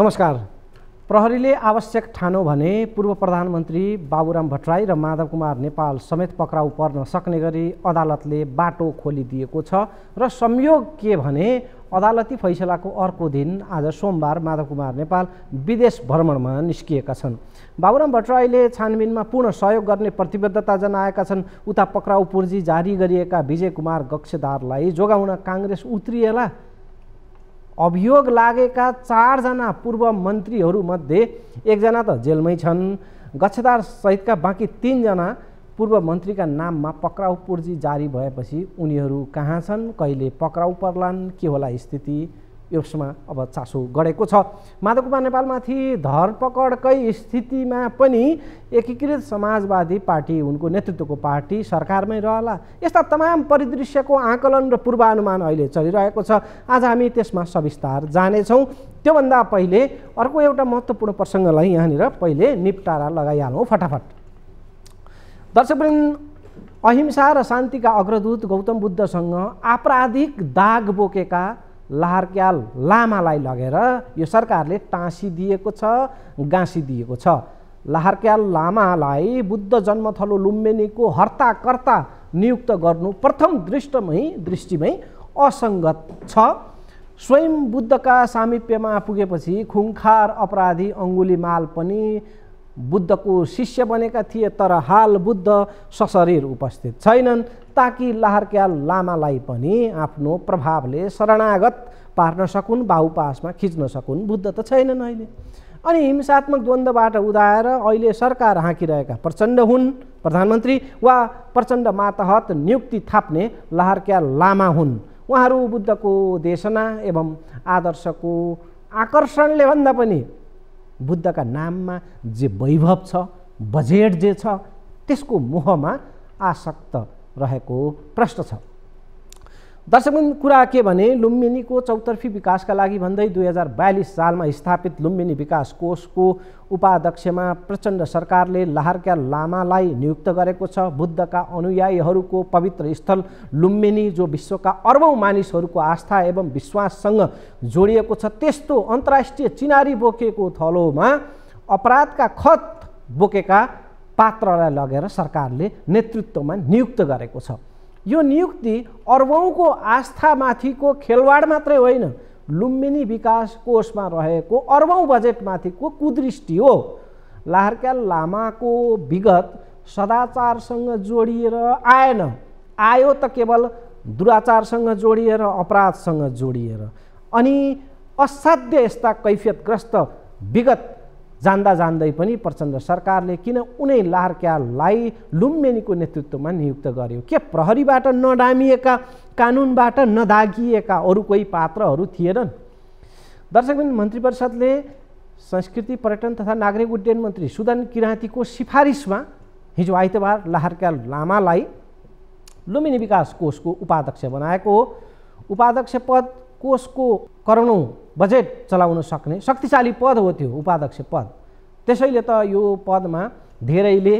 नमस्कार प्रहरीले आवश्यक ठानो भने पूर्व प्रधानमन्त्री बाबुराम भट्टराई र माधव कुमार नेपाल समेत पक्राउ पर्न सक्ने गरी अदालतले बाटो खोलिदिएको छ र संयोग के भने अदालती फैसलाको अर्को दिन आज सोमबार माधव कुमार नेपाल विदेश भ्रमणमा निस्किएका छन् बाबुराम भट्टराईले छानबिनमा पूर्ण सहयोग गर्ने प्रतिबद्धता जनाएका छन् उता पक्राउ पुर्जी जारी गरिएका विजय कुमार गक्षदारलाई जोगाउन काङ्ग्रेस उत्रिएला अभियोग लागेका चारजना पूर्व मन्त्रीहरूमध्ये एकजना त जेलमै छन् सहितका बाँकी तिनजना पूर्व मन्त्रीका नाममा पक्राउ पूर्जी जारी भएपछि उनीहरू कहाँ छन् कहिले पक्राउ पर्लान् के होला स्थिति यसमा अब चासो गरेको छ माधव कुमार नेपालमाथि धरपकडकै स्थितिमा पनि एकीकृत समाजवादी पार्टी उनको नेतृत्वको पार्टी सरकारमै रहला यस्ता तमाम परिदृश्यको आकलन र पूर्वानुमान अहिले चलिरहेको छ आज हामी त्यसमा सविस्तार जानेछौँ त्योभन्दा पहिले अर्को एउटा महत्त्वपूर्ण प्रसङ्गलाई यहाँनिर पहिले निपटारा लगाइहालौँ फटाफट दर्शकवृन्द अहिंसा र शान्तिका अग्रदूत गौतम बुद्धसँग आपराधिक दाग बोकेका लाहारक्याल लामालाई लगेर यो सरकारले दिएको छ गाँसिदिएको छ लाहारक्याल लामालाई बुद्ध जन्मथलो लुम्बिनीको हर्ताकर्ता नियुक्त गर्नु प्रथम दृष्टमै दृष्टिमै असङ्गत छ स्वयं बुद्धका सामिप्यमा पुगेपछि खुङखार अपराधी अङ्गुलीमाल पनि बुद्धको शिष्य बनेका थिए तर हाल बुद्ध सशरीर उपस्थित छैनन् ताकि लाहरक्याल लामालाई पनि आफ्नो प्रभावले शरणागत पार्न सकुन् बाहुपासमा खिच्न सकुन् बुद्ध त छैनन् अहिले अनि हिंसात्मक द्वन्द्वबाट उदाएर अहिले सरकार हाँकिरहेका प्रचण्ड हुन् प्रधानमन्त्री वा प्रचण्ड मातहत नियुक्ति थाप्ने लाहरक्याल लामा हुन् उहाँहरू बुद्धको देशना एवं आदर्शको आकर्षणले भन्दा पनि बुद्धका नाममा जे वैभव छ बजेट जे छ त्यसको मोहमा आसक्त रहेको प्रश्न छ दर्शक कुरा के भने लुम्बिनीको चौतर्फी विकासका लागि भन्दै दुई हजार बयालिस सालमा स्थापित लुम्बिनी विकास कोषको उपाध्यक्षमा प्रचण्ड सरकारले लहरका लामालाई नियुक्त गरेको छ बुद्धका अनुयायीहरूको पवित्र स्थल लुम्बिनी जो विश्वका अर्बौँ मानिसहरूको आस्था एवं विश्वाससँग जोडिएको छ त्यस्तो अन्तर्राष्ट्रिय चिनारी बोकेको थलोमा अपराधका खत बोकेका पात्रलाई लगेर सरकारले नेतृत्वमा नियुक्त गरेको छ यो नियुक्ति अर्बौँको आस्थामाथिको खेलवाड मात्रै होइन लुम्बिनी विकास कोषमा रहेको अर्बौँ बजेटमाथिको कुदृष्टि हो लाहरक्याल लामाको विगत सदाचारसँग जोडिएर आएन आयो त केवल दुराचारसँग जोडिएर अपराधसँग जोडिएर अनि असाध्य यस्ता कैफियतग्रस्त विगत जान्दा जान्दै पनि प्रचण्ड सरकारले किन उनै लार्क्यालाई लुम्बेनीको नेतृत्वमा नियुक्त गर्यो के प्रहरीबाट नडामिएका कानुनबाट नदागिएका अरू कोही पात्रहरू थिएनन् दर्शकबिन मन्त्री परिषदले संस्कृति पर्यटन तथा नागरिक उड्डयन मन्त्री सुदन किराँतीको सिफारिसमा हिजो आइतबार लाहारक्याल लामालाई लुम्बिनी विकास कोषको उपाध्यक्ष बनाएको हो उपाध्यक्ष पद कोषको करोडौँ बजेट चलाउन सक्ने शक्तिशाली पद हो त्यो उपाध्यक्ष पद त्यसैले त यो पदमा धेरैले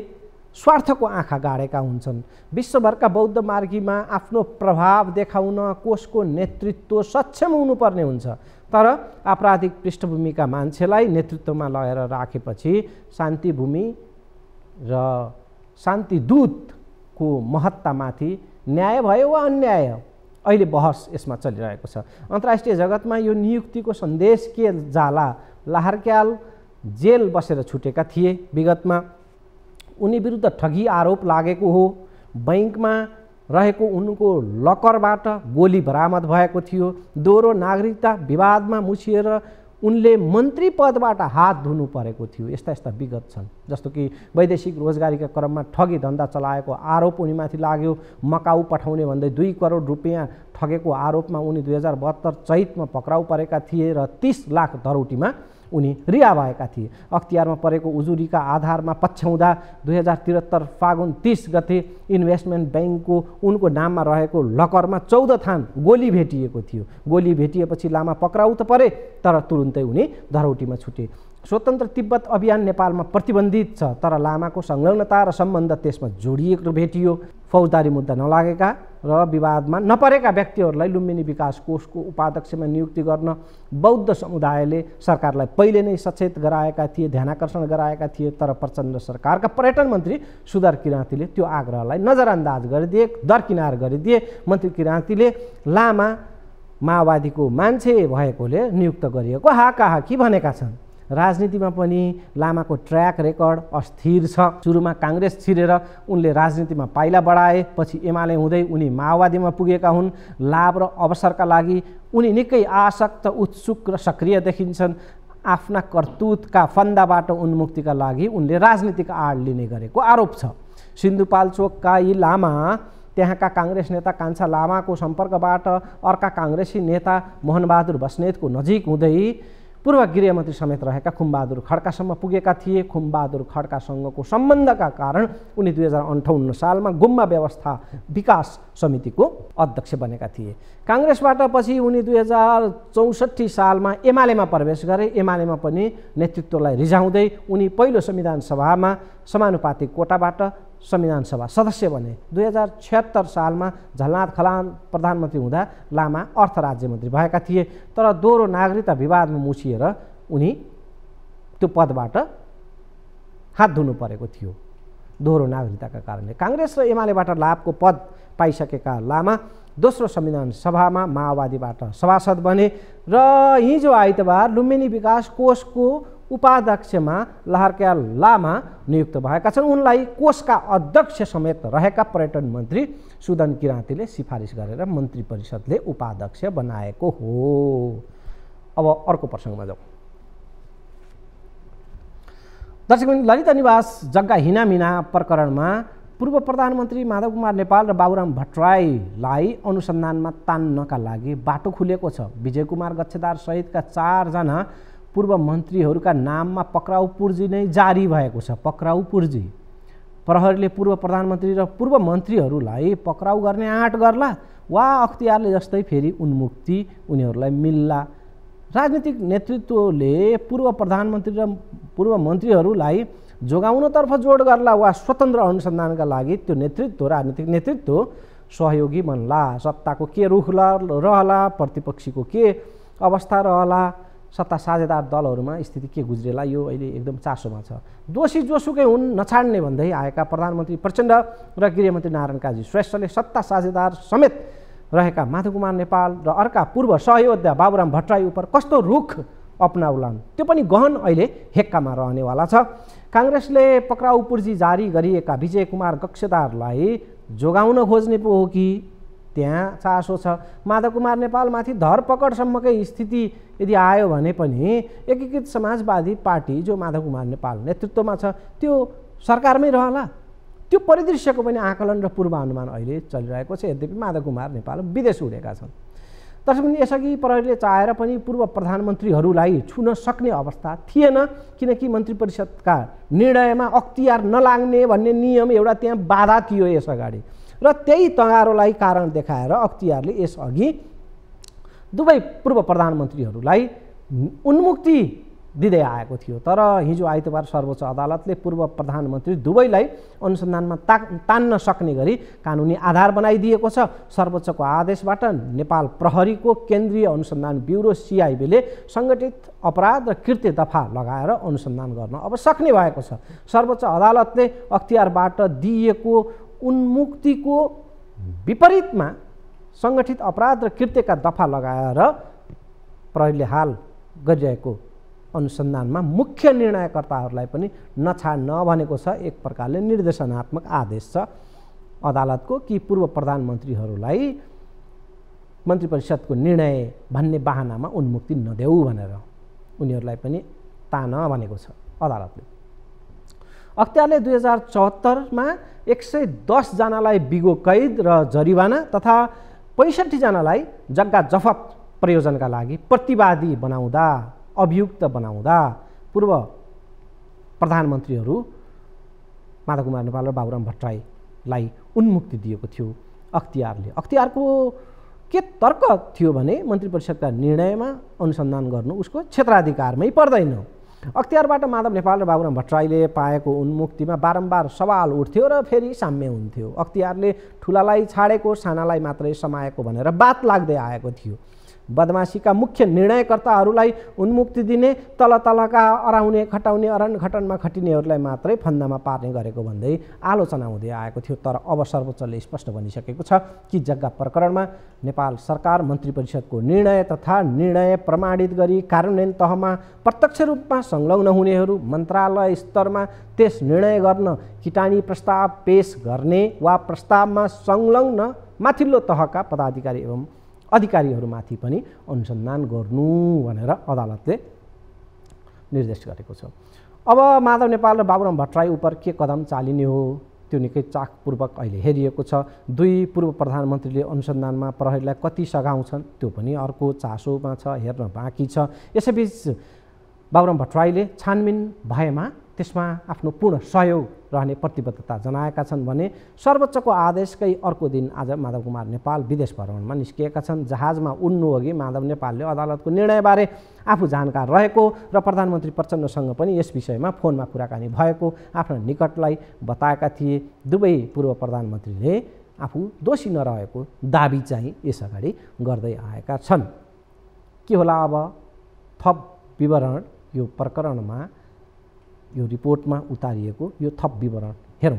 स्वार्थको आँखा गाडेका हुन्छन् विश्वभरका बौद्ध मार्गीमा आफ्नो प्रभाव देखाउन कोषको नेतृत्व सक्षम हुनुपर्ने हुन्छ तर आपराधिक पृष्ठभूमिका मान्छेलाई नेतृत्वमा लगेर राखेपछि शान्ति भूमि र शान्तिदूतको महत्तामाथि न्याय भयो वा अन्याय अहिले बहस यसमा चलिरहेको छ अन्तर्राष्ट्रिय जगतमा यो नियुक्तिको सन्देश के जाला लाहारक्याल जेल बसेर छुटेका थिए विगतमा उनी विरुद्ध ठगी आरोप लागेको हो बैङ्कमा रहेको उनको लकरबाट गोली बरामद भएको थियो दोहोरो नागरिकता विवादमा मुछिएर उनले मन्त्री पदबाट हात धुनु परेको थियो यस्ता यस्ता विगत छन् जस्तो कि वैदेशिक रोजगारीका क्रममा ठगी धन्दा चलाएको आरोप उनीमाथि लाग्यो मकाउ पठाउने भन्दै दुई करोड रुपियाँ ठगेको आरोपमा उनी दुई हजार बहत्तर चैतमा पक्राउ परेका थिए र तिस लाख दरौटीमा उनी रिहा भएका थिए अख्तियारमा परेको उजुरीका आधारमा पछ्याउँदा दुई हजार त्रिहत्तर फागुन तिस गते इन्भेस्टमेन्ट ब्याङ्कको उनको नाममा रहेको लकरमा चौध थान गोली भेटिएको थियो गोली भेटिएपछि लामा पक्राउ त परे तर तुरुन्तै उनी धरौटीमा छुटे स्वतन्त्र तिब्बत अभियान नेपालमा प्रतिबन्धित छ तर लामाको संलग्नता र सम्बन्ध त्यसमा जोडिएको भेटियो फौजदारी मुद्दा नलागेका र विवादमा नपरेका व्यक्तिहरूलाई लुम्बिनी विकास कोषको उपाध्यक्षमा नियुक्ति गर्न बौद्ध समुदायले सरकारलाई पहिले नै सचेत गराएका थिए ध्यानकर्षण गराएका थिए तर प्रचण्ड सरकारका पर्यटन मन्त्री सुधार किराँतीले त्यो आग्रहलाई नजरअन्दाज गरिदिए दरकिनार गरिदिए मन्त्री किराँतीले लामा माओवादीको मान्छे भएकोले नियुक्त गरिएको हाकाहाकी भनेका छन् राजनीतिमा पनि लामाको ट्र्याक रेकर्ड अस्थिर छ सुरुमा काङ्ग्रेस छिरेर उनले राजनीतिमा पाइला बढाए पछि एमाले हुँदै उनी माओवादीमा पुगेका हुन् लाभ र अवसरका लागि उनी निकै आसक्त उत्सुक र सक्रिय देखिन्छन् आफ्ना कर्तुतका फन्दाबाट उन्मुक्तिका लागि उनले राजनीतिक आड लिने गरेको आरोप छ सिन्धुपाल्चोकका यी लामा त्यहाँका काङ्ग्रेस नेता कान्छा लामाको सम्पर्कबाट अर्का काङ्ग्रेसी नेता मोहनबहादुर बस्नेतको नजिक हुँदै पूर्व गृहमन्त्री समेत रहेका खुम्बहादुर खड्कासम्म पुगेका थिए खुम्बहादुर खड्कासँगको सम्बन्धका कारण उनी दुई हजार अन्ठाउन्न सालमा गुम्बा व्यवस्था विकास समितिको अध्यक्ष बनेका थिए काङ्ग्रेसबाट पछि उनी दुई हजार चौसठी सालमा एमालेमा प्रवेश गरे एमालेमा पनि नेतृत्वलाई रिझाउँदै उनी पहिलो संविधान सभामा समानुपातिक कोटाबाट संविधान सभा सदस्य बने दुई हजार छत्तर सालमा झलनाथ खलान प्रधानमन्त्री हुँदा लामा अर्थ राज्य भएका थिए तर दोहोरो नागरिकता विवादमा मुछिएर उनी त्यो पदबाट हात धुनु परेको थियो दोहोरो नागरिकताका कारणले काङ्ग्रेस र एमालेबाट लाभको पद पाइसकेका लामा दोस्रो संविधान सभामा माओवादीबाट सभासद बने र हिजो आइतबार लुम्बिनी विकास कोषको उपाध्यक्षमा लहरक्या लामा नियुक्त भएका छन् उनलाई कोषका अध्यक्ष समेत रहेका पर्यटन मन्त्री सुदन किराँतीले सिफारिस गरेर मन्त्री परिषदले उपाध्यक्ष बनाएको हो अब अर्को प्रसङ्गमा जाउँ दर्शकबिन ललित निवास जग्गा हिनामिना प्रकरणमा पूर्व प्रधानमन्त्री माधव कुमार नेपाल र बाबुराम भट्टराईलाई अनुसन्धानमा तान्नका लागि बाटो खुलेको छ विजय कुमार गच्छेदार सहितका चारजना पूर्व मन्त्रीहरूका नाममा पक्राउ पूर्जी नै जारी भएको छ पक्राउ पूर्जी प्रहरीले पूर्व प्रधानमन्त्री र पूर्व मन्त्रीहरूलाई पक्राउ गर्ने आँट गर्ला वा अख्तियारले जस्तै फेरि उन्मुक्ति उनीहरूलाई मिल्ला राजनीतिक नेतृत्वले पूर्व प्रधानमन्त्री र पूर्व मन्त्रीहरूलाई जोगाउनतर्फ जोड गर्ला वा स्वतन्त्र अनुसन्धानका लागि त्यो नेतृत्व राजनीतिक नेतृत्व सहयोगी बन्ला सत्ताको के रुख रहला प्रतिपक्षीको के अवस्था रहला सत्ता साझेदार दलहरूमा स्थिति के गुज्रेला यो अहिले एकदम चासोमा छ दोषी जोसुकै हुन् नछाड्ने भन्दै आएका प्रधानमन्त्री प्रचण्ड र गृहमन्त्री नारायण काजी श्रेष्ठले सत्ता साझेदार समेत रहेका कुमार नेपाल र अर्का पूर्व सहयोध्या बाबुराम भट्टराई उप कस्तो रुख अप्नाउलान् त्यो पनि गहन अहिले हेक्कामा रहनेवाला छ काङ्ग्रेसले पक्राउ पुर्जी जारी गरिएका विजय कुमार गक्षदारलाई जोगाउन खोज्ने पो हो कि त्यहाँ चासो छ माधव कुमार नेपालमाथि धरपकडसम्मकै स्थिति यदि आयो भने पनि एकीकृत समाजवादी पार्टी जो माधव कुमार नेपाल नेतृत्वमा छ त्यो सरकारमै रहला त्यो परिदृश्यको पनि आकलन र पूर्वानुमान अहिले चलिरहेको छ यद्यपि माधव कुमार नेपाल विदेश उडेका छन् त्यसै पनि यसअघि प्रहरीले चाहेर पनि पूर्व प्रधानमन्त्रीहरूलाई छुन सक्ने अवस्था थिएन किनकि मन्त्री परिषदका निर्णयमा अख्तियार नलाग्ने भन्ने नियम एउटा त्यहाँ बाधा थियो यस अगाडि र त्यही तँगारोलाई कारण देखाएर अख्तियारले यसअघि दुवै पूर्व प्रधानमन्त्रीहरूलाई उन्मुक्ति दिँदै आएको थियो तर हिजो आइतबार सर्वोच्च अदालतले पूर्व प्रधानमन्त्री दुवैलाई अनुसन्धानमा ता तान्न सक्ने गरी कानुनी आधार बनाइदिएको छ सर्वोच्चको आदेशबाट नेपाल प्रहरीको केन्द्रीय अनुसन्धान ब्युरो सिआइबीले सङ्गठित अपराध र कृत्य दफा लगाएर अनुसन्धान गर्न अब सक्ने भएको छ सर्वोच्च अदालतले अख्तियारबाट दिइएको उन्मुक्तिको विपरीतमा सङ्गठित अपराध र कृत्यका दफा लगाएर प्रहरीले हाल गरिरहेको अनुसन्धानमा मुख्य निर्णयकर्ताहरूलाई पनि नछाड नभनेको छ एक प्रकारले निर्देशनात्मक आदेश छ अदालतको कि पूर्व प्रधानमन्त्रीहरूलाई मन्त्री परिषदको निर्णय भन्ने बाहनामा उन्मुक्ति नदेऊ भनेर उनीहरूलाई पनि तान भनेको छ अदालतले अख्तियारले दुई हजार चौहत्तरमा एक सय दसजनालाई बिगो कैद र जरिवाना तथा पैँसठीजनालाई जग्गा जफत प्रयोजनका लागि प्रतिवादी बनाउँदा अभियुक्त बनाउँदा पूर्व प्रधानमन्त्रीहरू माधव कुमार नेपाल र बाबुराम भट्टराईलाई उन्मुक्ति दिएको थियो अख्तियारले अख्तियारको के तर्क थियो भने मन्त्री परिषदका निर्णयमा अनुसन्धान गर्नु उसको क्षेत्राधिकारमै पर्दैन अख्तियारबाट माधव नेपाल र बाबुराम भट्टराईले पाएको उन्मुक्तिमा बारम्बार सवाल उठ्थ्यो र फेरि साम्य हुन्थ्यो अख्तियारले ठुलालाई छाडेको सानालाई मात्रै समाएको भनेर बात लाग्दै आएको थियो बदमासीका मुख्य निर्णयकर्ताहरूलाई उन्मुक्ति दिने तल तलका अराउने खटाउने अरन घटनमा खटिनेहरूलाई मात्रै फन्दामा पार्ने गरेको भन्दै आलोचना हुँदै आएको थियो तर अब सर्वोच्चले स्पष्ट भनिसकेको छ कि जग्गा प्रकरणमा नेपाल सरकार मन्त्री परिषदको निर्णय तथा निर्णय प्रमाणित गरी कार्यान्वयन तहमा प्रत्यक्ष रूपमा संलग्न हुनेहरू मन्त्रालय स्तरमा त्यस निर्णय गर्न किटानी प्रस्ताव पेश गर्ने वा प्रस्तावमा संलग्न माथिल्लो तहका पदाधिकारी एवं अधिकारीहरूमाथि पनि अनुसन्धान गर्नु भनेर अदालतले निर्देश गरेको छ अब माधव नेपाल र बाबुराम भट्टराई उप के कदम चालिने हो त्यो निकै चाखपूर्वक अहिले हेरिएको छ दुई पूर्व प्रधानमन्त्रीले अनुसन्धानमा प्रहरीलाई कति सघाउँछन् त्यो पनि अर्को चासोमा छ हेर्न बाँकी छ यसैबिच बाबुराम भट्टराईले छानबिन भएमा त्यसमा आफ्नो पूर्ण सहयोग रहने प्रतिबद्धता जनाएका छन् भने सर्वोच्चको आदेशकै अर्को दिन आज माधव कुमार नेपाल विदेश भ्रमणमा निस्किएका छन् जहाजमा उड्नु अघि माधव नेपालले अदालतको निर्णयबारे आफू जानकार रहेको र प्रधानमन्त्री प्रचण्डसँग पनि यस विषयमा फोनमा कुराकानी भएको आफ्नो निकटलाई बताएका थिए दुवै पूर्व प्रधानमन्त्रीले आफू दोषी नरहेको दाबी चाहिँ यस अगाडि गर्दै आएका छन् के होला अब थप विवरण यो प्रकरणमा यो रिपोर्टमा उतारिएको यो थप विवरण हेरौँ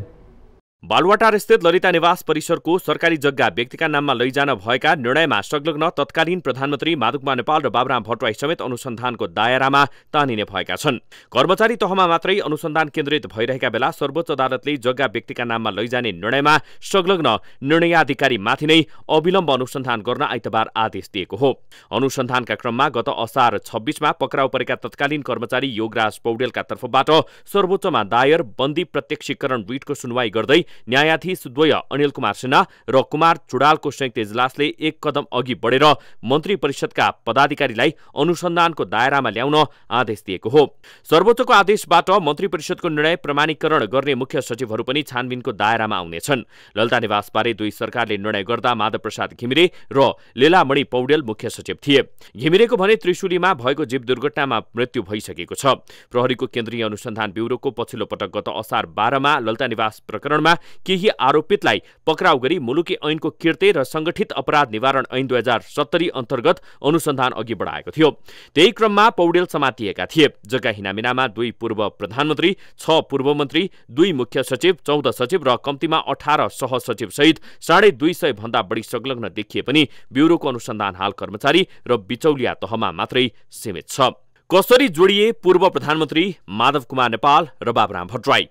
बालुवाटारस्थित ललिता निवास परिसरको सरकारी जग्गा व्यक्तिका नाममा लैजान भएका निर्णयमा संलग्न तत्कालीन प्रधानमन्त्री माधुकमा नेपाल र बाबुराम भट्टराई समेत अनुसन्धानको दायरामा तानिने भएका छन् कर्मचारी तहमा मात्रै अनुसन्धान केन्द्रित भइरहेका बेला सर्वोच्च अदालतले जग्गा व्यक्तिका नाममा लैजाने निर्णयमा संलग्न निर्णयाधिकारीमाथि नै अविलम्ब अनुसन्धान गर्न आइतबार आदेश दिएको हो अनुसन्धानका क्रममा गत असार छब्बीसमा पक्राउ परेका तत्कालीन कर्मचारी योगराज पौडेलका तर्फबाट सर्वोच्चमा दायर बन्दी प्रत्यक्षीकरण रिटको सुनवाई गर्दै न्यायाधीशद्वय अनिल कुमार सिन्हा र कुमार चुडालको संयुक्त इजलासले एक कदम अघि बढेर मन्त्री परिषदका पदाधिकारीलाई अनुसन्धानको दायरामा ल्याउन आदेश दिएको हो सर्वोच्चको आदेशबाट मन्त्री परिषदको निर्णय प्रमाणीकरण गर्ने मुख्य सचिवहरू पनि छानबिनको दायरामा आउनेछन् ललता निवासबारे दुई सरकारले निर्णय गर्दा माधव प्रसाद घिमिरे र लेलामणि पौडेल मुख्य सचिव थिए घिमिरेको भने त्रिशुलीमा भएको जीव दुर्घटनामा मृत्यु भइसकेको छ प्रहरीको केन्द्रीय अनुसन्धान ब्युरोको पछिल्लो पटक गत असार बाह्रमा ललता निवास प्रकरणमा केही आरोपितलाई पक्राउ गरी मुलुकी ऐनको किर्ते र संगठित अपराध निवारण ऐन दुई हजार सत्तरी अन्तर्गत अनुसन्धान अघि बढाएको थियो त्यही क्रममा पौडेल समातिएका थिए जग्गा हिनामिनामा दुई पूर्व प्रधानमन्त्री छ पूर्व मन्त्री दुई मुख्य सचिव चौध सचिव र कम्तीमा अठार सहित साढे दुई सय भन्दा बढी संलग्न देखिए पनि ब्युरोको अनुसन्धान हाल कर्मचारी र बिचौलिया तहमा मात्रै सीमित छ कसरी जोडिए पूर्व प्रधानमन्त्री माधव कुमार नेपाल र बाबुराम भट्टराई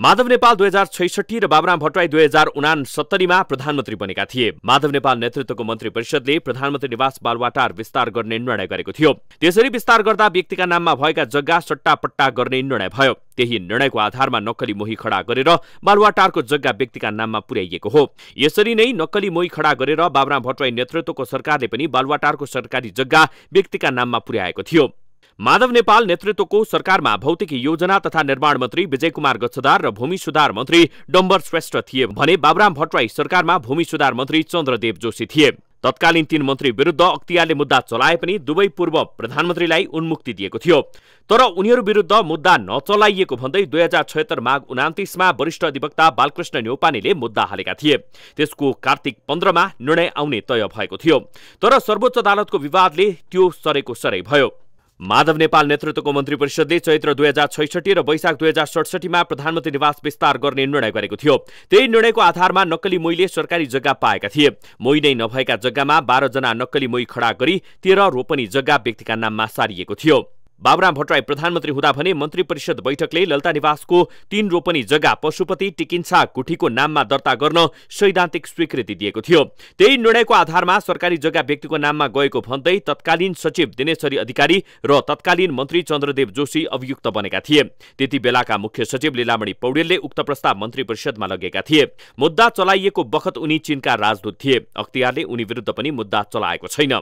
माधव नेपाल दुई हजार छैसठी र बाबुराम भट्टराई दुई हजार उनासत्तरीमा प्रधानमन्त्री बनेका थिए माधव नेपाल नेतृत्वको मन्त्री परिषदले प्रधानमन्त्री निवास बालवाटार विस्तार गर्ने निर्णय गरेको थियो त्यसरी विस्तार गर्दा व्यक्तिका नाममा भएका जग्गा सट्टापट्टा गर्ने निर्णय भयो त्यही निर्णयको आधारमा नक्कली मोही खडा गरेर बालुवाटारको जग्गा व्यक्तिका नाममा पुर्याइएको हो यसरी नै नक्कली मोही खडा गरेर बाबुराम भट्टराई नेतृत्वको सरकारले पनि बालुवाटारको सरकारी जग्गा व्यक्तिका नाममा पुर्याएको थियो माधव नेपाल नेतृत्वको सरकारमा भौतिक योजना तथा निर्माण मन्त्री विजय कुमार गच्छदार र भूमि सुधार मन्त्री डम्बर श्रेष्ठ थिए भने बाबुराम भट्टराई सरकारमा भूमि सुधार मन्त्री चन्द्रदेव जोशी थिए तत्कालीन तीन मन्त्री विरुद्ध अख्तियारले मुद्दा चलाए पनि दुवै पूर्व प्रधानमन्त्रीलाई उन्मुक्ति दिएको थियो तर उनीहरू विरुद्ध मुद्दा नचलाइएको भन्दै दुई हजार छयत्तर माघ उनातिसमा वरिष्ठ अधिवक्ता बालकृष्ण न्यौपानेले मुद्दा हालेका थिए त्यसको कार्तिक पन्ध्रमा निर्णय आउने तय भएको थियो तर सर्वोच्च अदालतको विवादले त्यो सरेको सरै भयो माधव नेपाल नेतृत्वको मन्त्री परिषदले चैत्र दुई हजार छैसठी र वैशाख दुई हजार सडसठीमा प्रधानमन्त्री निवास विस्तार गर्ने निर्णय गरेको थियो त्यही निर्णयको आधारमा नक्कली मोहीले सरकारी जग्गा पाएका थिए मोही नै नभएका जग्गामा बाह्रजना नक्कली मोही खडा गरी तेह्र रोपनी जग्गा व्यक्तिका नाममा सारिएको थियो बाबुराम भट्टराई प्रधानमन्त्री हुँदा भने मन्त्री परिषद बैठकले ललता निवासको तीन रोपनी जग्गा पशुपति टिकिन्छा कुठीको नाममा दर्ता गर्न सैद्धान्तिक स्वीकृति दिएको थियो त्यही निर्णयको आधारमा सरकारी जग्गा व्यक्तिको नाममा गएको भन्दै तत्कालीन सचिव दिनेश्वरी अधिकारी र तत्कालीन मन्त्री चन्द्रदेव जोशी अभियुक्त बनेका थिए त्यति बेलाका मुख्य सचिव लीलामणि पौडेलले उक्त प्रस्ताव मन्त्री परिषदमा लगेका थिए मुद्दा चलाइएको बखत उनी चीनका राजदूत थिए अख्तियारले उनी विरुद्ध पनि मुद्दा चलाएको छैन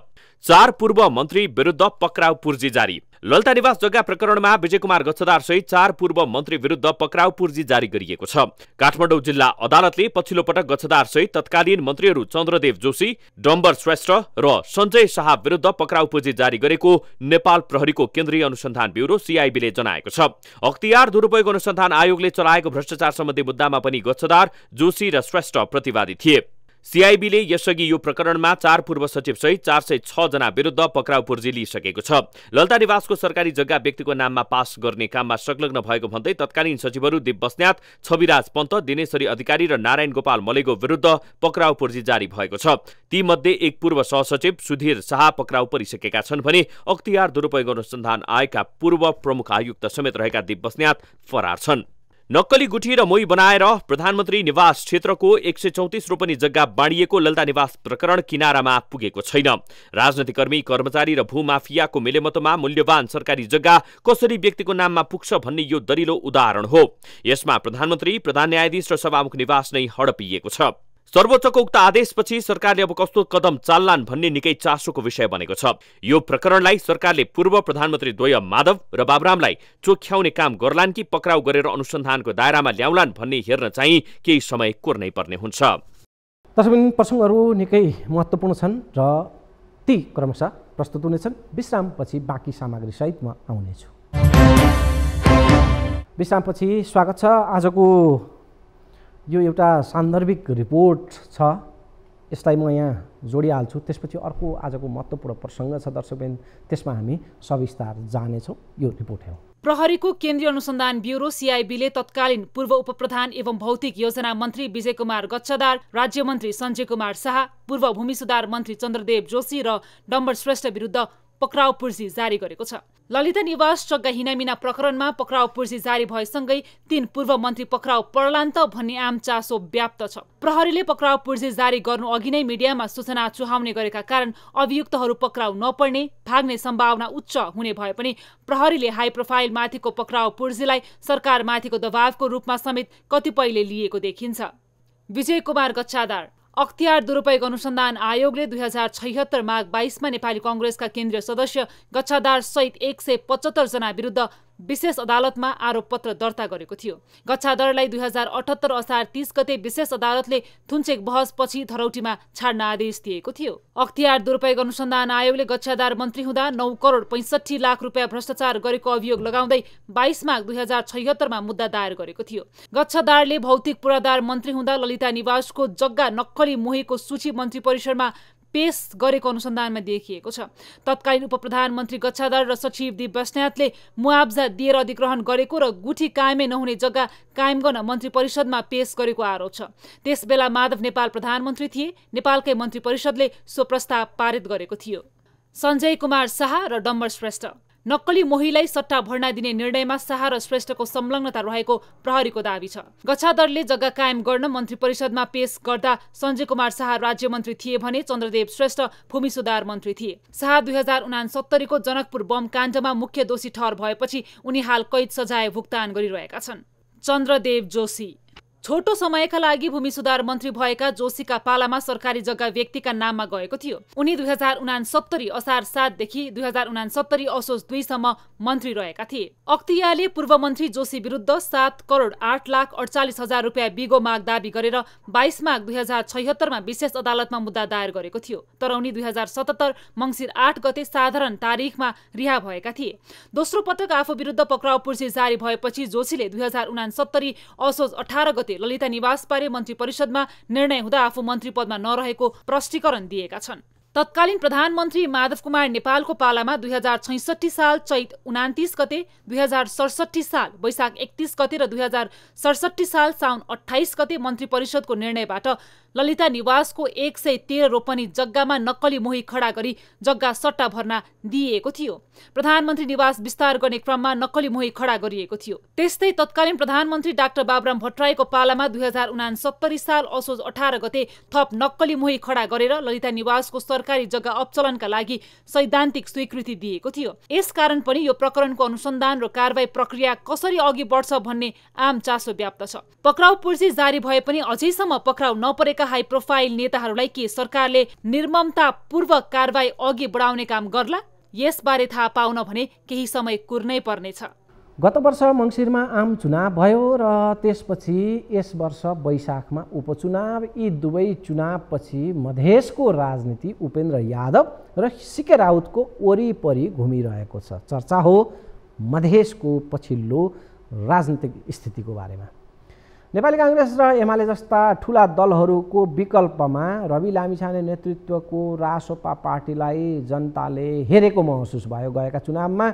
चार पूर्व मन्त्री विरुद्ध पक्राउ पूर्जी जारी ललता निवास जग्गा प्रकरणमा विजय कुमार गच्छदार सहित चार पूर्व मन्त्री विरुद्ध पक्राउ पूर्जी जारी गरिएको छ काठमाडौँ जिल्ला अदालतले पछिल्लो पटक गच्छदार सहित तत्कालीन मन्त्रीहरू चन्द्रदेव जोशी डम्बर श्रेष्ठ र सञ्जय शाह विरुद्ध पक्राउ पूर्जी जारी गरेको नेपाल प्रहरीको केन्द्रीय अनुसन्धान ब्युरो सिआइबीले जनाएको छ अख्तियार दुरुपयोग अनुसन्धान आयोगले चलाएको भ्रष्टाचार सम्बन्धी मुद्दामा पनि गच्छदार जोशी र श्रेष्ठ प्रतिवादी थिए सिआइबीले यसअघि यो प्रकरणमा चार पूर्व सचिवसहित चार सय छजना विरुद्ध पक्राउ पुर्जी लिइसकेको छ ललता निवासको सरकारी जग्गा व्यक्तिको नाममा पास गर्ने काममा संलग्न भएको भन्दै तत्कालीन सचिवहरू दिप बस्न्यात छविराज पन्त दिनेश्वरी अधिकारी र नारायण गोपाल मलेगो विरुद्ध पक्राउ पुर्जी जारी भएको छ तीमध्ये एक पूर्व सहसचिव सुधीर शाह पक्राउ परिसकेका छन् भने अख्तियार दुरुपयोग अनुसन्धान आएका पूर्व प्रमुख आयुक्त समेत रहेका दिप बस्न्यात फरार छन् नक्कली गुठी र मोही बनाएर प्रधानमन्त्री निवास क्षेत्रको एक सय चौतिस रोपनी जग्गा बाँडिएको लल्दा निवास प्रकरण किनारामा पुगेको छैन कर्मी कर्मचारी र भूमाफियाको मेलेमतोमा मूल्यवान सरकारी जग्गा कसरी व्यक्तिको नाममा पुग्छ भन्ने यो दरिलो उदाहरण हो यसमा प्रधानमन्त्री प्रधान न्यायाधीश र सभामुख निवास नै हडपिएको छ सर्वोच्चको उक्त आदेशपछि सरकारले अब कस्तो कदम चाल्लान् भन्ने निकै चासोको विषय बनेको छ यो प्रकरणलाई सरकारले पूर्व प्रधानमन्त्री द्वय माधव र बाबुरामलाई चोख्याउने काम गर्लान् कि पक्राउ गरेर अनुसन्धानको दायरामा ल्याउलान् भन्ने हेर्न चाहिँ केही समय कोर्नै पर्ने हुन्छ तस्मिन प्रसङ्गहरू निकै महत्त्वपूर्ण छन् र ती क्रमशः प्रस्तुत हुनेछन् विश्रामपछि बाँकी सामग्री सहित म आउनेछु विश्रामपछि स्वागत छ आजको यो एउटा सान्दर्भिक रिपोर्ट छ यसलाई म यहाँ जोडिहाल्छु त्यसपछि अर्को आजको महत्त्वपूर्ण प्रसङ्ग छ दर्शकबिन त्यसमा हामी सविस्तार जानेछौँ यो रिपोर्ट हेरौँ प्रहरीको केन्द्रीय अनुसन्धान ब्युरो सिआइबीले तत्कालीन पूर्व उपप्रधान एवं भौतिक योजना मन्त्री विजय कुमार गच्छदार राज्य मन्त्री सञ्जय कुमार शाह पूर्व भूमि सुधार मन्त्री चन्द्रदेव जोशी र डम्बर श्रेष्ठ विरुद्ध पक्राउ पुर्जी जारी गरेको छ ललिता निवास चग्गा हिनामिना प्रकरणमा पक्राउ पुर्जी जारी भएसँगै तीन पूर्व मन्त्री पक्राउ पर्लान्त भन्ने आम चासो व्याप्त छ प्रहरीले पक्राउ पुर्जी जारी गर्नु अघि नै मिडियामा सूचना चुहाउने गरेका कारण अभियुक्तहरू पक्राउ नपर्ने भाग्ने सम्भावना उच्च हुने भए पनि प्रहरीले हाई प्रोफाइल माथिको पक्राउ पूर्जीलाई सरकारमाथिको दबावको रूपमा समेत कतिपयले लिएको देखिन्छ विजय कुमार गच्छादार अख्तियार दुरुपयोग अनुसन्धान आयोगले दुई हजार छयत्तर माघ बाइसमा नेपाली कङ्ग्रेसका केन्द्रीय सदस्य गच्छादार सहित एक सय पचहत्तर जना विरुद्ध विशेष अदालतमा आरोपपत्र दर्ता गरेको थियो गच्छादरलाई दुई हजार अठहत्तर असार तीस गते विशेष अदालतले थुन्चेक बहसपछि धरौटीमा छाड्न आदेश दिएको थियो अख्तियार दुरुपयोग अनुसन्धान आयोगले गच्छादार मन्त्री हुँदा नौ करोड पैँसठी लाख रुपियाँ भ्रष्टाचार गरेको अभियोग लगाउँदै बाइस माघ दुई हजार छैहत्तरमा मुद्दा दायर गरेको थियो गच्छादारले भौतिक पूर्वाधार मन्त्री हुँदा ललिता निवासको जग्गा नक्कली मोहेको सूची मन्त्री परिषदमा पेश गरेको अनुसन्धानमा देखिएको छ तत्कालीन उप प्रधानमन्त्री गच्छादार र सचिव दिप बस्नेतले मुआब्जा दिएर अधिग्रहण गरेको र गुठी कायमै नहुने जग्गा कायम गर्न मन्त्री परिषदमा पेश गरेको आरोप छ त्यसबेला माधव नेपाल प्रधानमन्त्री थिए नेपालकै मन्त्री परिषदले सो प्रस्ताव पारित गरेको थियो सञ्जय कुमार शाह र डम्बर श्रेष्ठ नक्कली मोहीलाई सट्टा भर्ना दिने निर्णयमा शाह र श्रेष्ठको संलग्नता रहेको प्रहरीको दावी छ गच्छादरले जग्गा कायम गर्न मन्त्री परिषदमा पेश गर्दा सञ्जय कुमार शाह राज्य मन्त्री थिए भने चन्द्रदेव श्रेष्ठ भूमि सुधार मन्त्री थिए शाह दुई हजार उनासत्तरीको जनकपुर बम काण्डमा मुख्य दोषी ठहर भएपछि उनी हाल कैद सजाय भुक्तान गरिरहेका छन् चन्द्रदेव जोशी छोटो समयका लागि भूमि सुधार मन्त्री भएका जोशीका पालामा सरकारी जग्गा व्यक्तिका नाममा गएको थियो उनी दुई हजार उनासत्तरी असार सातदेखि दुई हजार उनासत्तरी असोज दुईसम्म मन्त्री रहेका थिए अख्तियाले पूर्व मन्त्री जोशी विरुद्ध सात करोड आठ लाख अडचालिस हजार रुपियाँ बिगो माग दावी गरेर बाइस माघ दुई हजार छयत्तरमा विशेष अदालतमा मुद्दा दायर गरेको थियो तर उनी दुई हजार सतहत्तर मङ्सिर आठ गते साधारण तारिखमा रिहा भएका थिए दोस्रो पटक आफू विरुद्ध पक्राउ पुर्सी जारी भएपछि जोशीले दुई हजार उनासत्तरी असोज अठार गते गते ललिता निवासबारे मन्त्री परिषदमा निर्णय हुँदा आफू मन्त्री पदमा नरहेको प्रष्टीकरण दिएका छन् तत्कालीन प्रधानमन्त्री माधव कुमार नेपालको पालामा दुई हजार छैसठी साल चैत उनातिस गते दुई हजार सडसठी साल वैशाख एकतिस गते र दुई हजार सडसठी साल साउन अठाइस गते मन्त्री परिषदको निर्णयबाट ललिता निवासको एक सय तेह्र रोपनी जग्गामा नक्कली मोही खडा गरी जग्गा सट्टा भर्ना दिइएको थियो प्रधानमन्त्री निवास विस्तार गर्ने क्रममा नक्कली मोही खडा गरिएको थियो त्यस्तै तत्कालीन प्रधानमन्त्री डाक्टर बाबुराम भट्टराईको पालामा दुई हजार उनासत्तरी साल असोज अठार गते थप नक्कली मोही खडा गरेर ललिता निवासको सरकारी जग्गा अपचलनका लागि सैद्धान्तिक स्वीकृति दिएको थियो यसकारण पनि यो प्रकरणको अनुसन्धान र कारवाही प्रक्रिया कसरी अघि बढ्छ भन्ने आम चासो व्याप्त छ पक्राउ पुर्जी जारी भए पनि अझैसम्म पक्राउ नपरेका गरेका हाई प्रोफाइल नेताहरूलाई के सरकारले निर्ममतापूर्वक कारवाही अघि बढाउने काम गर्ला यसबारे थाहा पाउन भने केही समय कुर्नै पर्नेछ गत वर्ष मङ्सिरमा आम चुनाव भयो र त्यसपछि यस वर्ष वैशाखमा उपचुनाव यी दुवै चुनावपछि मधेसको राजनीति उपेन्द्र यादव र सिके राउतको वरिपरि घुमिरहेको छ चर्चा हो मधेसको पछिल्लो राजनीतिक स्थितिको बारेमा नेपाली काङ्ग्रेस र एमाले जस्ता ठुला दलहरूको विकल्पमा रवि लामिछाने नेतृत्वको रासोपा पार्टीलाई जनताले हेरेको महसुस भयो गएका चुनावमा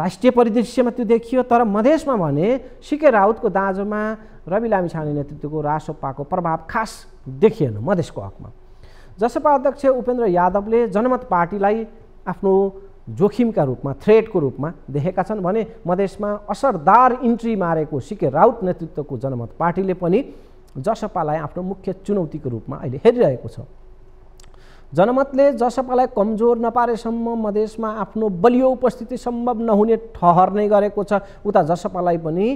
राष्ट्रिय परिदृश्यमा त्यो देखियो तर मधेसमा भने सिके राउतको दाँजोमा रवि लामिछाने नेतृत्वको रासोपाको प्रभाव खास देखिएन मधेसको हकमा जसपा अध्यक्ष उपेन्द्र यादवले जनमत पार्टीलाई आफ्नो जोखिमका रूपमा थ्रेडको रूपमा देखेका छन् भने मधेसमा असरदार इन्ट्री मारेको सिके राउत नेतृत्वको जनमत पार्टीले पनि जसपालाई आफ्नो मुख्य चुनौतीको रूपमा अहिले हेरिरहेको छ जनमतले जसपालाई कमजोर नपारेसम्म मधेसमा आफ्नो बलियो उपस्थिति सम्भव नहुने नै गरेको छ उता जसपालाई पनि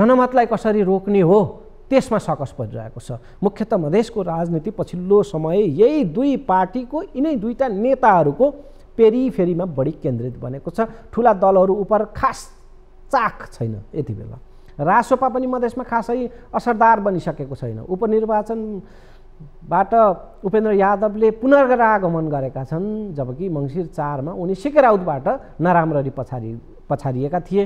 जनमतलाई कसरी रोक्ने हो त्यसमा सकस परिरहेको छ मुख्यत मधेसको राजनीति पछिल्लो समय यही दुई पार्टीको यिनै दुईवटा नेताहरूको पेरिफेरीमा बढी केन्द्रित बनेको छ ठुला दलहरू उप खास चाख छैन यति बेला रासोपा पनि मधेसमा खासै असरदार बनिसकेको छैन उपनिर्वाचनबाट उपेन्द्र यादवले पुनर्गरागमन गरेका छन् जबकि मङ्सिर चारमा उनी सिके राउतबाट नराम्ररी पछाडि पछाडिएका थिए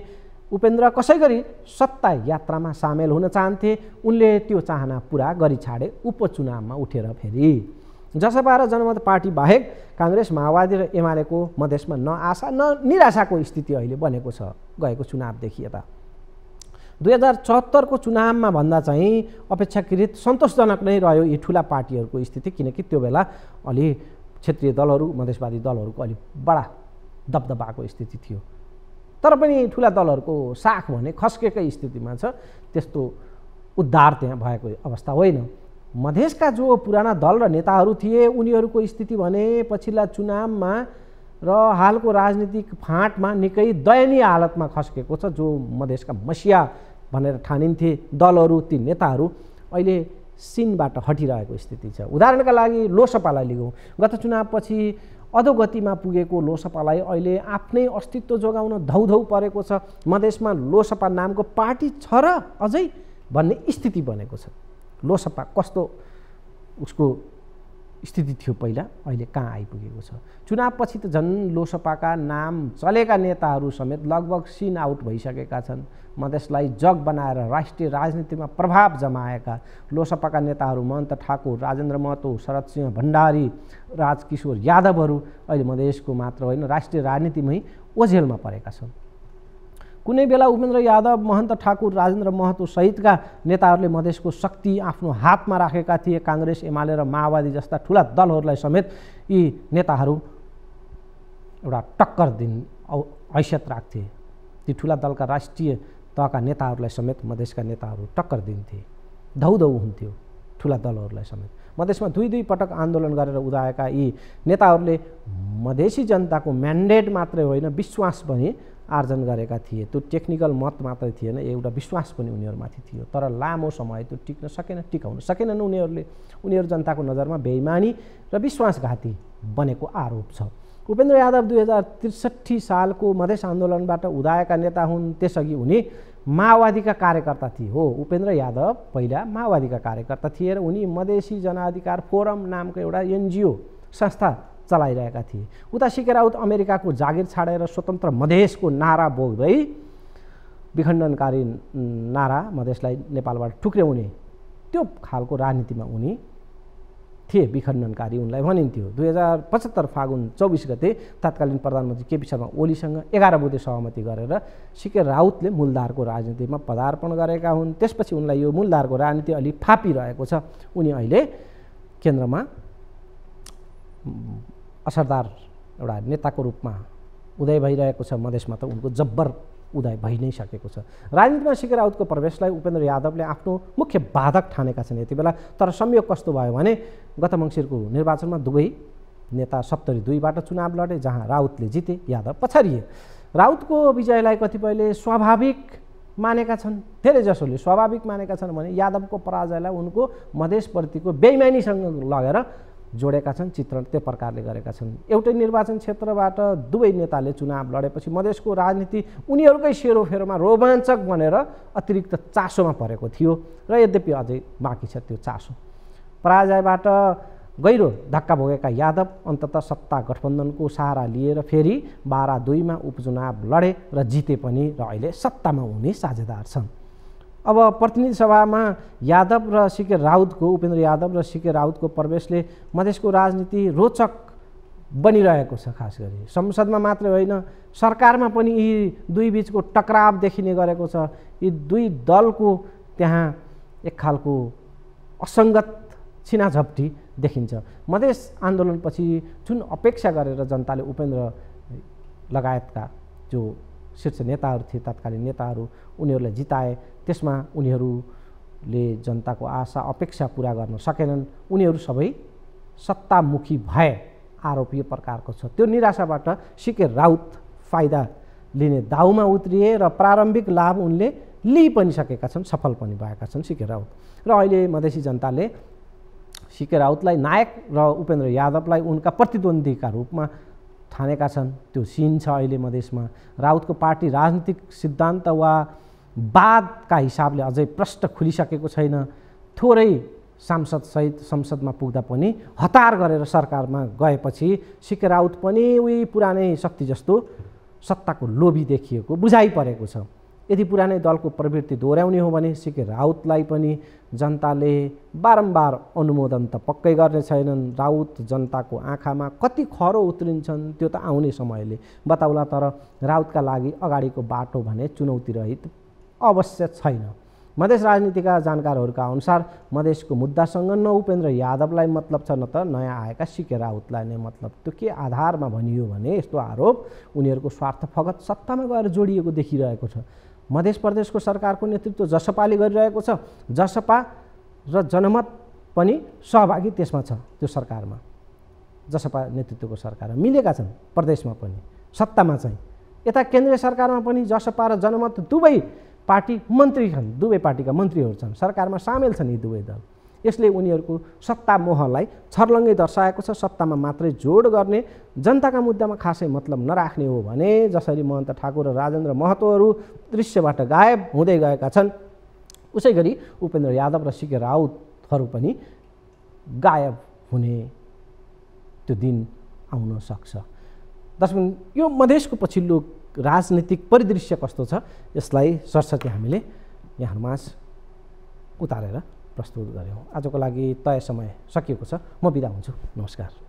उपेन्द्र कसै गरी सत्ता यात्रामा सामेल हुन चाहन्थे उनले त्यो चाहना पुरा गरी छाडे उपचुनावमा उठेर फेरि जसपा र जनमत पार्टी बाहेक काङ्ग्रेस माओवादी र एमालेको मधेसमा न आशा न निराशाको स्थिति अहिले बनेको छ गएको चुनावदेखि यता दुई हजार चौहत्तरको चुनावमा भन्दा चाहिँ अपेक्षाकृत सन्तोषजनक नै रह्यो यी ठुला पार्टीहरूको स्थिति किनकि त्यो बेला अलि क्षेत्रीय दलहरू मधेसवादी दलहरूको अलि बडा दबदबाको स्थिति थियो तर पनि ठुला दलहरूको साख भने खस्केकै स्थितिमा छ त्यस्तो उद्धार त्यहाँ भएको अवस्था होइन मधेसका जो पुराना दल र नेताहरू थिए उनीहरूको स्थिति भने पछिल्ला चुनावमा र हालको राजनीतिक फाँटमा निकै दयनीय हालतमा खस्केको छ जो मधेसका मसिया भनेर ठानिन्थे दलहरू ती नेताहरू अहिले सिनबाट हटिरहेको स्थिति छ उदाहरणका लागि लोसपालाई लिगौँ गत चुनावपछि अधोगतिमा पुगेको लोसपालाई अहिले आफ्नै अस्तित्व जोगाउन धौधौ परेको छ मधेसमा लोसपा नामको पार्टी छ र अझै भन्ने स्थिति बनेको छ लोसपा कस्तो उसको स्थिति थियो पहिला अहिले कहाँ आइपुगेको छ चुनावपछि त झन् लोसपाका नाम चलेका नेताहरू समेत लगभग सिन आउट भइसकेका छन् मधेसलाई जग बनाएर राष्ट्रिय राजनीतिमा प्रभाव जमाएका लोसपाका नेताहरू महन्त ठाकुर राजेन्द्र महतो शरद सिंह भण्डारी राजकिशोर यादवहरू अहिले मधेसको मात्र होइन राष्ट्रिय राजनीतिमै ओझेलमा परेका छन् कुनै बेला उपेन्द्र यादव महन्त ठाकुर राजेन्द्र महतो सहितका नेताहरूले मधेसको शक्ति आफ्नो हातमा राखेका थिए काङ्ग्रेस एमाले र माओवादी जस्ता ठुला दलहरूलाई समेत यी नेताहरू एउटा टक्कर दिन हैसियत राख्थे ती ठुला दलका राष्ट्रिय तहका नेताहरूलाई समेत मधेसका नेताहरू टक्कर दिन्थे धौधौ हुन्थ्यो ठुला दलहरूलाई समेत मधेसमा दुई दुई पटक आन्दोलन गरेर उदाएका यी नेताहरूले मधेसी जनताको म्यान्डेट मात्रै होइन विश्वास पनि आर्जन गरेका थिए त्यो टेक्निकल मत मात्रै थिएन एउटा विश्वास पनि उनीहरूमाथि थियो तर लामो समय त्यो टिक्न सकेन टिकाउन सकेनन् उनीहरूले उनीहरू जनताको नजरमा बेइमानी र विश्वासघाती बनेको आरोप छ उपेन्द्र यादव दुई हजार त्रिसठी सालको मधेस आन्दोलनबाट उदाएका नेता हुन् त्यसअघि उनी माओवादीका कार्यकर्ता थिए हो उपेन्द्र यादव पहिला माओवादीका कार्यकर्ता थिए र उनी मधेसी जनाधिकार फोरम नामको एउटा एनजिओ संस्था चलाइरहेका थिए उता सिकेर उता अमेरिकाको जागिर छाडेर स्वतन्त्र मधेसको नारा बोक्दै विखण्डनकारी नारा मधेसलाई नेपालबाट टुक्र्याउने त्यो खालको राजनीतिमा उनी थिए विखण्डनकारी उनलाई भनिन्थ्यो दुई हजार पचहत्तर फागुन चौबिस गते तत्कालीन प्रधानमन्त्री केपी शर्मा ओलीसँग एघार बुधे सहमति गरेर सिके राउतले मूलधारको राजनीतिमा पदार्पण गरेका हुन् त्यसपछि उनलाई यो मूलधारको राजनीति अलि फापिरहेको छ उनी अहिले केन्द्रमा असरदार एउटा नेताको रूपमा उदय भइरहेको छ मधेसमा त उनको जब्बर उदय भइ नै सकेको छ राजनीतिमा सिकेर राउतको प्रवेशलाई उपेन्द्र यादवले आफ्नो मुख्य बाधक ठानेका छन् यति बेला तर संयोग कस्तो भयो भने गत मङ्सिरको निर्वाचनमा दुवै नेता सप्तरी दुईबाट चुनाव लडे जहाँ राउतले जिते यादव पछाडिए राउतको विजयलाई कतिपयले स्वाभाविक मानेका छन् धेरै जसोले स्वाभाविक मानेका छन् भने यादवको पराजयलाई उनको मधेसप्रतिको बेइमानीसँग लगेर जोडेका छन् चित्रण त्यो प्रकारले गरेका छन् एउटै निर्वाचन क्षेत्रबाट दुवै नेताले चुनाव लडेपछि मधेसको राजनीति उनीहरूकै सेरोफेरोमा रोमाञ्चक बनेर अतिरिक्त चासोमा परेको थियो र यद्यपि अझै बाँकी छ त्यो चासो पराजयबाट गहिरो धक्का भोगेका यादव अन्तत सत्ता गठबन्धनको सहारा लिएर फेरि बाह्र दुईमा उपचुनाव लडे र जिते पनि र अहिले सत्तामा हुने साझेदार छन् अब प्रतिनिधि सभामा यादव र सिके राउतको उपेन्द्र यादव र सिके राउतको प्रवेशले मधेसको राजनीति रोचक बनिरहेको छ खास गरी संसदमा मात्रै होइन सरकारमा पनि यी दुई बिचको टकराव देखिने गरेको छ यी दुई दलको त्यहाँ एक खालको असङ्गत छिनाझप्टी देखिन्छ मधेस आन्दोलनपछि जुन अपेक्षा गरेर जनताले उपेन्द्र लगायतका जो शीर्ष नेताहरू थिए तत्कालीन नेताहरू उनीहरूलाई जिताए त्यसमा उनीहरूले जनताको आशा अपेक्षा पुरा गर्न सकेनन् उनीहरू सबै सत्तामुखी भए आरोपीय प्रकारको छ त्यो निराशाबाट सिके राउत फाइदा लिने दाउमा उत्रिए र प्रारम्भिक लाभ उनले लिइ पनि सकेका छन् सफल पनि भएका छन् सिके राउत र अहिले मधेसी जनताले सिके राउतलाई नायक र उपेन्द्र यादवलाई उनका प्रतिद्वन्दीका रूपमा ठानेका छन् त्यो सिन छ अहिले मधेसमा राउतको पार्टी राजनीतिक सिद्धान्त वा वादका हिसाबले अझै प्रष्ट खुलिसकेको छैन थोरै सांसदसहित संसदमा पुग्दा पनि हतार गरेर सरकारमा गएपछि सिके राउत पनि उही पुरानै शक्ति जस्तो सत्ताको लोभी देखिएको बुझाइ परेको छ यदि पुरानै दलको प्रवृत्ति दोहोऱ्याउने हो भने सिके राउतलाई पनि जनताले बारम्बार अनुमोदन त पक्कै गर्ने छैनन् राउत जनताको आँखामा कति खरो उत्रिन्छन् त्यो त आउने समयले बताउला तर राउतका लागि अगाडिको बाटो भने चुनौती रहित अवश्य छैन मधेस राजनीतिका जानकारहरूका अनुसार मधेसको मुद्दासँग न उपेन्द्र यादवलाई मतलब छ न त नयाँ आएका सिके राउतलाई नै मतलब त्यो के आधारमा भनियो भने यस्तो आरोप उनीहरूको स्वार्थ फगत सत्तामा गएर जोडिएको देखिरहेको छ मधेस प्रदेशको सरकारको नेतृत्व जसपाले गरिरहेको छ जसपा र जनमत पनि सहभागी त्यसमा छ त्यो सरकारमा जसपा नेतृत्वको सरकार मिलेका छन् प्रदेशमा पनि सत्तामा चाहिँ यता केन्द्रीय सरकारमा पनि जसपा र जनमत दुवै पार्टी मन्त्री छन् दुवै पार्टीका मन्त्रीहरू छन् सरकारमा सामेल छन् यी दुवै दल यसले उनीहरूको सत्ता मोहलाई छर्लङ्गै दर्शाएको छ सत्तामा मात्रै जोड गर्ने जनताका मुद्दामा खासै मतलब नराख्ने हो भने जसरी महन्त ठाकुर र राजेन्द्र महतोहरू दृश्यबाट गायब हुँदै गएका छन् उसै गरी उपेन्द्र यादव र सिके राउतहरू पनि गायब हुने त्यो दिन आउन सक्छ दस यो मधेसको पछिल्लो राजनीतिक परिदृश्य कस्तो छ यसलाई सरस्वती हामीले माझ उतारेर प्रस्तुत गऱ्यौँ आजको लागि तय समय सकिएको छ म बिदा हुन्छु नमस्कार